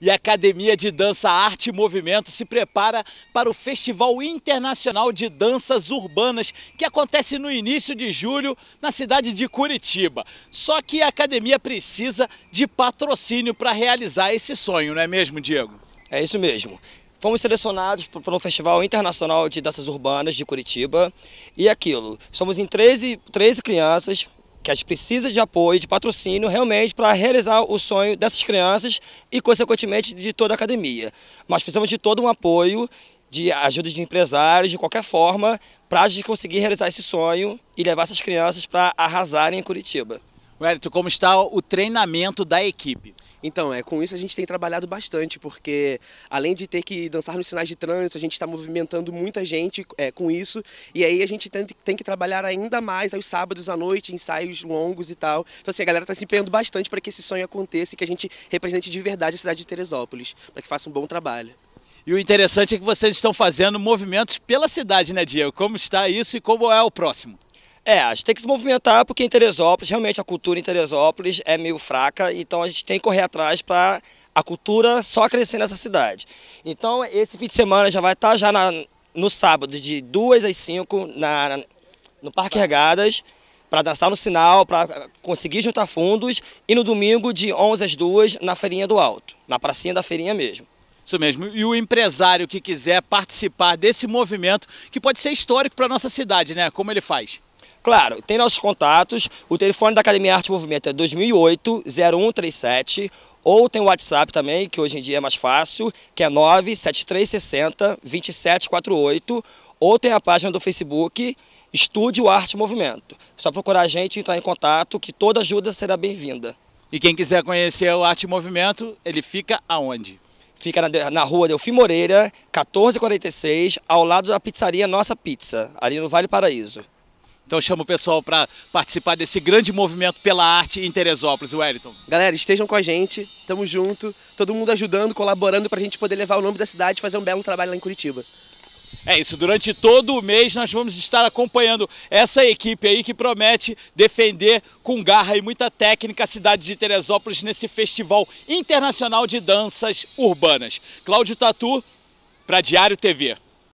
e a Academia de Dança Arte e Movimento se prepara para o Festival Internacional de Danças Urbanas, que acontece no início de julho na cidade de Curitiba. Só que a academia precisa de patrocínio para realizar esse sonho, não é mesmo, Diego? É isso mesmo. Fomos selecionados para o Festival Internacional de Danças Urbanas de Curitiba. E aquilo, somos em 13, 13 crianças que a gente precisa de apoio, de patrocínio, realmente para realizar o sonho dessas crianças e, consequentemente, de toda a academia. Mas precisamos de todo um apoio, de ajuda de empresários, de qualquer forma, para a gente conseguir realizar esse sonho e levar essas crianças para arrasarem em Curitiba. Wellington, como está o treinamento da equipe? Então, é, com isso a gente tem trabalhado bastante, porque além de ter que dançar nos sinais de trânsito, a gente está movimentando muita gente é, com isso, e aí a gente tem, tem, que trabalhar ainda mais aos sábados à noite, ensaios longos e tal. Então, assim, a galera está se empenhando bastante para que esse sonho aconteça e que a gente represente de verdade a cidade de Teresópolis, para que faça um bom trabalho. E o interessante é que vocês estão fazendo movimentos pela cidade, né, Diego? Como está isso e como é o próximo? É, a gente tem que se movimentar porque em Teresópolis, realmente a cultura em Teresópolis é meio fraca, então a gente tem que correr atrás para a cultura só crescer nessa cidade. Então esse fim de semana já vai estar tá já na, no sábado, de 2 às 5, na, na, no Parque Regadas, para dançar no sinal, para ah, conseguir juntar fundos, e no domingo, de 11 às 2, na Feirinha do Alto, na pracinha da feirinha mesmo. Isso mesmo. E o empresário que quiser participar desse movimento, que pode ser histórico para a nossa cidade, né? Como ele faz? Claro, tem nossos contatos. O telefone da Academia Arte e Movimento é 2008-0137 ou tem o WhatsApp também, que hoje em dia é mais fácil, que é 97360 2748, ou tem a página do Facebook Estúdio Arte e Movimento. Só procurar a gente entrar em contato, que toda ajuda será bem-vinda. E quem quiser conhecer o Arte e Movimento, ele fica aonde? Fica na, na rua Delfim Moreira, 1446, ao lado da pizzaria Nossa Pizza, ali no Vale Paraíso. Então chamo o pessoal para participar desse grande movimento pela arte em Teresópolis, Wellington. Galera, estejam com a gente, tamo junto, todo mundo ajudando, colaborando para a gente poder levar o nome da cidade e fazer um belo trabalho lá em Curitiba. É isso, durante todo o mês nós vamos estar acompanhando essa equipe aí que promete defender com garra e muita técnica a cidade de Teresópolis nesse Festival Internacional de Danças Urbanas. Cláudio Tatu, para Diário TV.